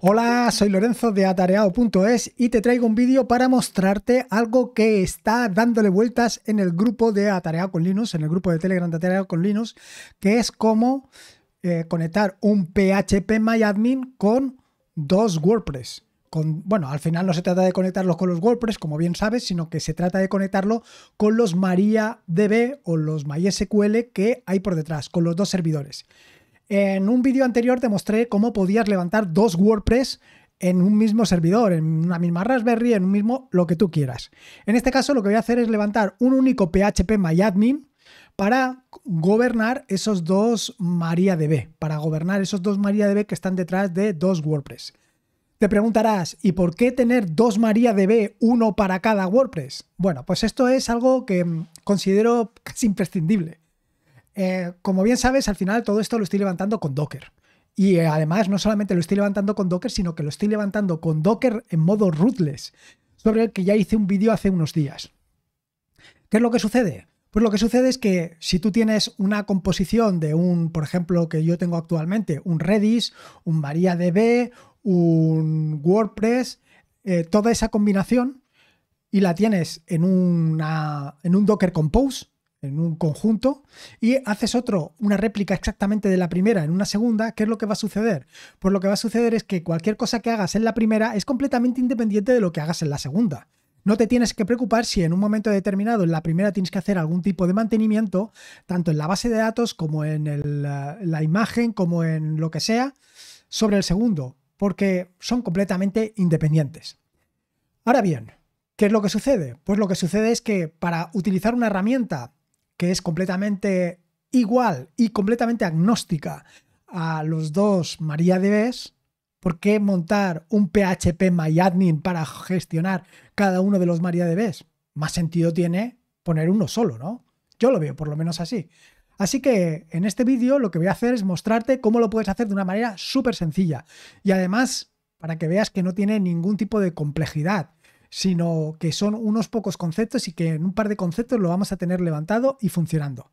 Hola, soy Lorenzo de atareado.es y te traigo un vídeo para mostrarte algo que está dándole vueltas en el grupo de Atareado con Linux, en el grupo de Telegram de Atareado con Linux, que es cómo eh, conectar un PHP MyAdmin con dos WordPress. Con, bueno, al final no se trata de conectarlos con los WordPress, como bien sabes, sino que se trata de conectarlo con los MariaDB o los MySQL que hay por detrás, con los dos servidores. En un vídeo anterior te mostré cómo podías levantar dos WordPress en un mismo servidor, en una misma Raspberry, en un mismo lo que tú quieras. En este caso lo que voy a hacer es levantar un único PHP MyAdmin para gobernar esos dos MariaDB, para gobernar esos dos MariaDB que están detrás de dos WordPress. Te preguntarás, ¿y por qué tener dos MariaDB, uno para cada WordPress? Bueno, pues esto es algo que mm, considero casi imprescindible. Eh, como bien sabes, al final todo esto lo estoy levantando con Docker. Y eh, además, no solamente lo estoy levantando con Docker, sino que lo estoy levantando con Docker en modo rootless, sobre el que ya hice un vídeo hace unos días. ¿Qué es lo que sucede? Pues lo que sucede es que si tú tienes una composición de un, por ejemplo, que yo tengo actualmente, un Redis, un MariaDB, un WordPress, eh, toda esa combinación y la tienes en, en un Docker Compose, en un conjunto y haces otro, una réplica exactamente de la primera en una segunda, ¿qué es lo que va a suceder? Pues lo que va a suceder es que cualquier cosa que hagas en la primera es completamente independiente de lo que hagas en la segunda. No te tienes que preocupar si en un momento determinado en la primera tienes que hacer algún tipo de mantenimiento, tanto en la base de datos como en la imagen, como en lo que sea, sobre el segundo, porque son completamente independientes. Ahora bien, ¿qué es lo que sucede? Pues lo que sucede es que para utilizar una herramienta que es completamente igual y completamente agnóstica a los dos MariaDBs, ¿por qué montar un PHP MyAdmin para gestionar cada uno de los MariaDBs? Más sentido tiene poner uno solo, ¿no? Yo lo veo por lo menos así. Así que en este vídeo lo que voy a hacer es mostrarte cómo lo puedes hacer de una manera súper sencilla y además para que veas que no tiene ningún tipo de complejidad sino que son unos pocos conceptos y que en un par de conceptos lo vamos a tener levantado y funcionando.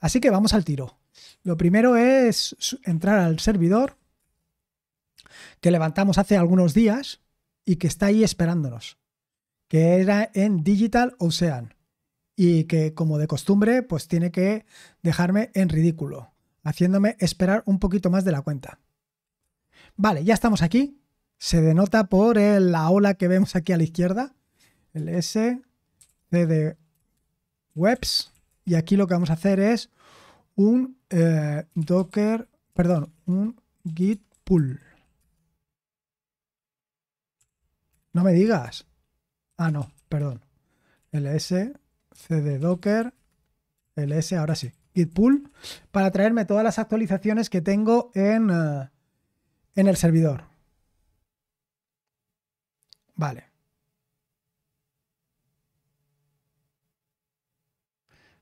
Así que vamos al tiro. Lo primero es entrar al servidor que levantamos hace algunos días y que está ahí esperándonos, que era en Digital Ocean y que como de costumbre pues tiene que dejarme en ridículo, haciéndome esperar un poquito más de la cuenta. Vale, ya estamos aquí se denota por la ola que vemos aquí a la izquierda, el S, webs, y aquí lo que vamos a hacer es un eh, docker, perdón, un git pull. No me digas. Ah, no, perdón. ls, cd docker, ls, ahora sí, git pull, para traerme todas las actualizaciones que tengo en, eh, en el servidor. Vale.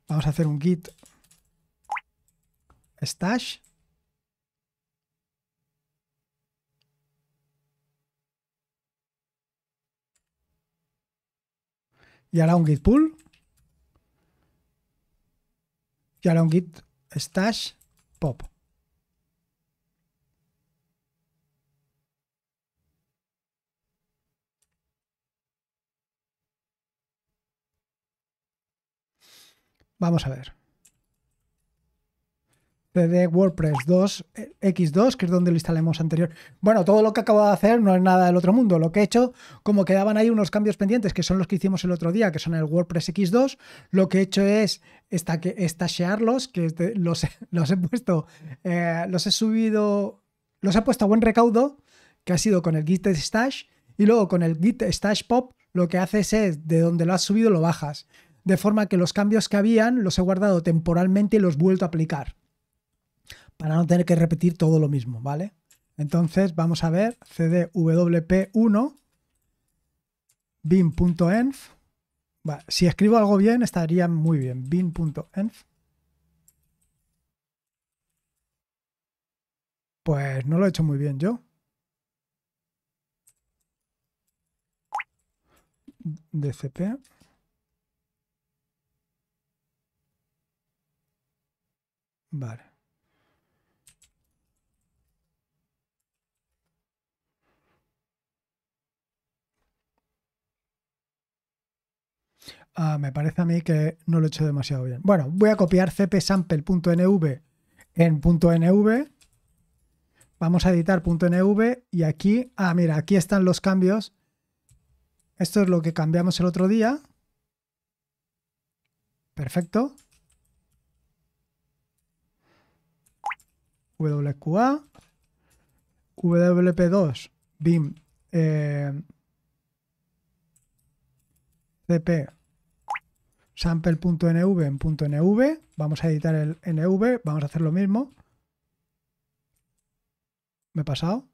Vamos a hacer un git stash. Y ahora un git pull. Y ahora un git stash pop. Vamos a ver. CD WordPress 2, eh, X2, que es donde lo instalamos anterior. Bueno, todo lo que acabo de hacer no es nada del otro mundo. Lo que he hecho, como quedaban ahí unos cambios pendientes, que son los que hicimos el otro día, que son el WordPress X2, lo que he hecho es estashearlos, que los, los he puesto, eh, los he subido, los he puesto a buen recaudo, que ha sido con el Git Stash, y luego con el Git Stash Pop, lo que haces es, de donde lo has subido, lo bajas de forma que los cambios que habían los he guardado temporalmente y los he vuelto a aplicar, para no tener que repetir todo lo mismo, ¿vale? Entonces vamos a ver cdwp1 bin.env. si escribo algo bien estaría muy bien, bin.env. Pues no lo he hecho muy bien yo. DCP. Vale. Ah, me parece a mí que no lo he hecho demasiado bien. Bueno, voy a copiar cpsample.nv en .nv. Vamos a editar .nv y aquí, ah, mira, aquí están los cambios. Esto es lo que cambiamos el otro día. Perfecto. WQA, WP2, BIM, eh, CP, sample.nv en .nv, vamos a editar el NV, vamos a hacer lo mismo. Me he pasado.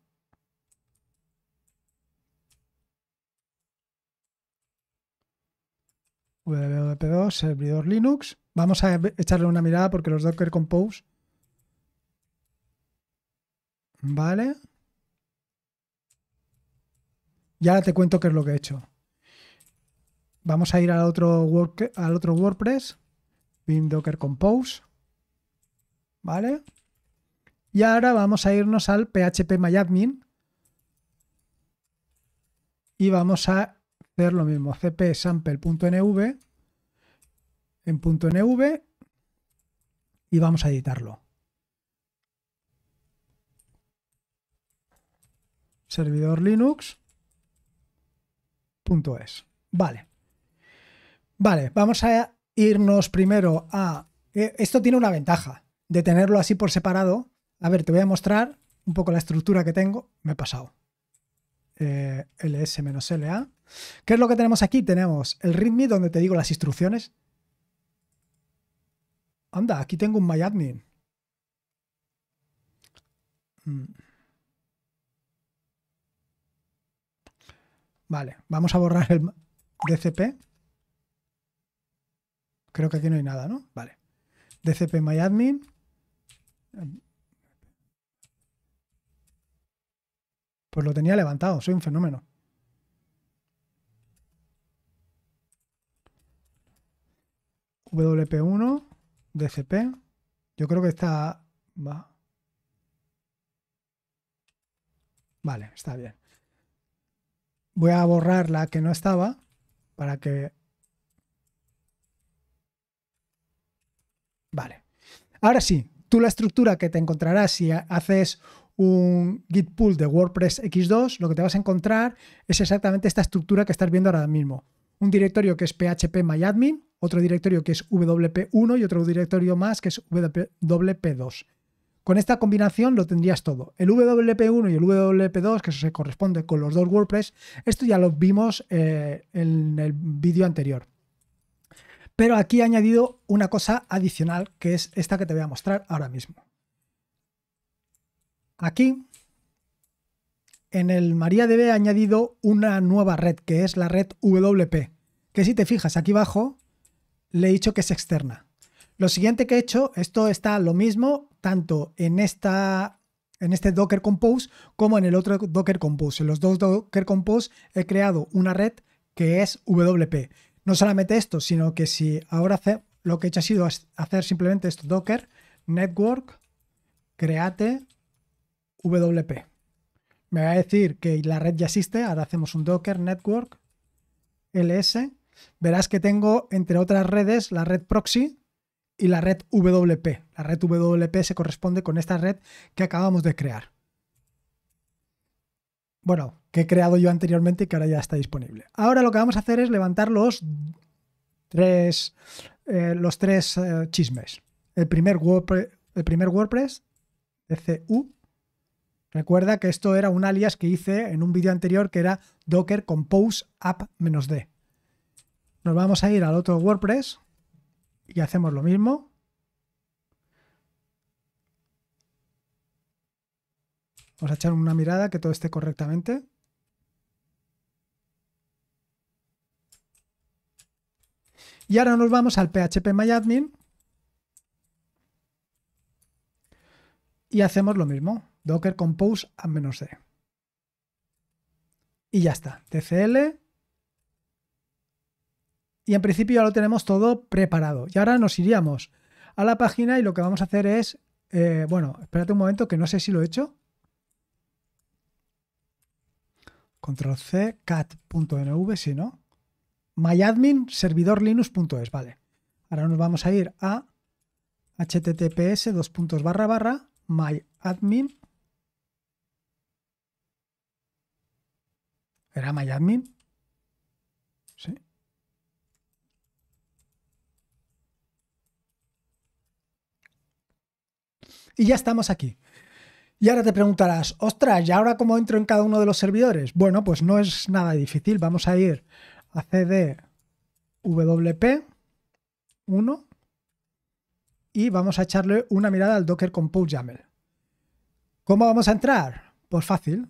WP2, servidor Linux. Vamos a echarle una mirada porque los Docker Compose ¿Vale? Y ahora te cuento qué es lo que he hecho. Vamos a ir al otro, al otro WordPress, Vim Docker Compose. ¿Vale? Y ahora vamos a irnos al PHP MyAdmin. Y vamos a hacer lo mismo, cpsample.nv en .nv y vamos a editarlo. servidor linux.es. Vale. Vale, vamos a irnos primero a... Eh, esto tiene una ventaja de tenerlo así por separado. A ver, te voy a mostrar un poco la estructura que tengo. Me he pasado. Eh, ls-la. ¿Qué es lo que tenemos aquí? Tenemos el readme donde te digo las instrucciones. Anda, aquí tengo un myadmin. Mm. Vale, vamos a borrar el DCP. Creo que aquí no hay nada, ¿no? Vale. DCP myadmin. Pues lo tenía levantado, soy un fenómeno. WP1, DCP. Yo creo que está... Vale, está bien. Voy a borrar la que no estaba para que... Vale. Ahora sí, tú la estructura que te encontrarás si haces un git pull de WordPress X2, lo que te vas a encontrar es exactamente esta estructura que estás viendo ahora mismo. Un directorio que es php myadmin, otro directorio que es wp1 y otro directorio más que es wp2. Con esta combinación lo tendrías todo. El WP1 y el WP2, que se corresponde con los dos WordPress, esto ya lo vimos eh, en el vídeo anterior. Pero aquí he añadido una cosa adicional, que es esta que te voy a mostrar ahora mismo. Aquí, en el MariaDB he añadido una nueva red, que es la red WP, que si te fijas aquí abajo, le he dicho que es externa. Lo siguiente que he hecho, esto está lo mismo tanto en esta en este Docker Compose como en el otro Docker Compose. En los dos Docker Compose he creado una red que es WP. No solamente esto, sino que si ahora lo que he hecho ha sido hacer simplemente esto, Docker, Network, Create, WP. Me va a decir que la red ya existe, ahora hacemos un Docker, Network, LS. Verás que tengo, entre otras redes, la red proxy, y la red WP. La red WP se corresponde con esta red que acabamos de crear. Bueno, que he creado yo anteriormente y que ahora ya está disponible. Ahora lo que vamos a hacer es levantar los tres, eh, los tres eh, chismes. El primer, WordPress, el primer WordPress, Recuerda que esto era un alias que hice en un vídeo anterior que era docker compose app-d. Nos vamos a ir al otro WordPress, y hacemos lo mismo. Vamos a echar una mirada que todo esté correctamente. Y ahora nos vamos al PHP MyAdmin y hacemos lo mismo. Docker compose a menos c. Y ya está. TCL y en principio ya lo tenemos todo preparado. Y ahora nos iríamos a la página y lo que vamos a hacer es, eh, bueno, espérate un momento que no sé si lo he hecho. Control C, cat.nv, si no. Myadmin, servidor vale. Ahora nos vamos a ir a https dos puntos barra barra myadmin. ¿Era myadmin? Y ya estamos aquí. Y ahora te preguntarás, ostras, ¿y ahora cómo entro en cada uno de los servidores? Bueno, pues no es nada difícil. Vamos a ir a cd wp 1 y vamos a echarle una mirada al Docker Compose YAML. ¿Cómo vamos a entrar? Pues fácil,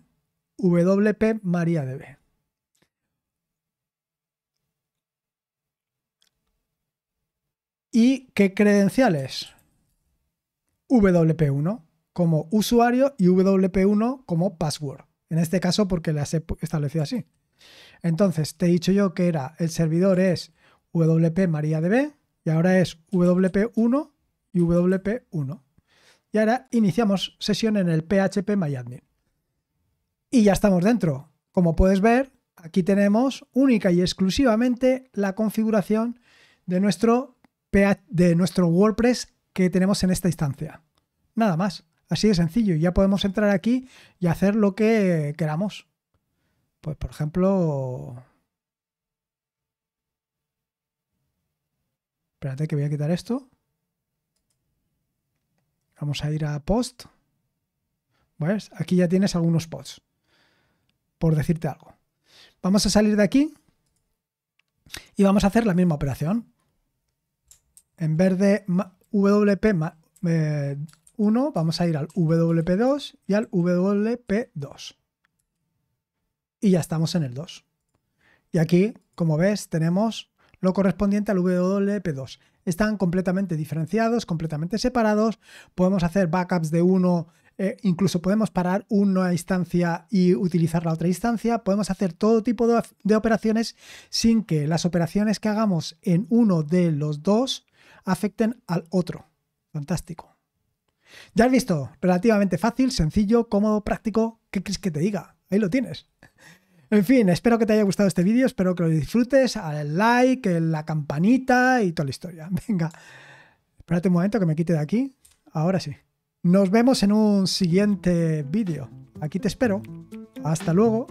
wp mariadb. ¿Y qué credenciales? WP1 como usuario y WP1 como password. En este caso porque las he establecido así. Entonces, te he dicho yo que era el servidor es WP MariaDB y ahora es WP1 y WP1. Y ahora iniciamos sesión en el PHP MyAdmin. Y ya estamos dentro. Como puedes ver, aquí tenemos única y exclusivamente la configuración de nuestro, de nuestro WordPress que tenemos en esta instancia. Nada más. Así de sencillo. Ya podemos entrar aquí y hacer lo que queramos. Pues por ejemplo... Espérate que voy a quitar esto. Vamos a ir a post. ¿Ves? Aquí ya tienes algunos posts. Por decirte algo. Vamos a salir de aquí y vamos a hacer la misma operación. En vez de WP1, eh, vamos a ir al WP2 y al WP2. Y ya estamos en el 2. Y aquí, como ves, tenemos lo correspondiente al WP2. Están completamente diferenciados, completamente separados. Podemos hacer backups de uno, eh, incluso podemos parar una instancia y utilizar la otra instancia. Podemos hacer todo tipo de operaciones sin que las operaciones que hagamos en uno de los dos afecten al otro. Fantástico. Ya has visto, relativamente fácil, sencillo, cómodo, práctico. ¿Qué crees que te diga? Ahí lo tienes. En fin, espero que te haya gustado este vídeo, espero que lo disfrutes, al like, la campanita y toda la historia. Venga, espérate un momento que me quite de aquí. Ahora sí. Nos vemos en un siguiente vídeo. Aquí te espero. Hasta luego.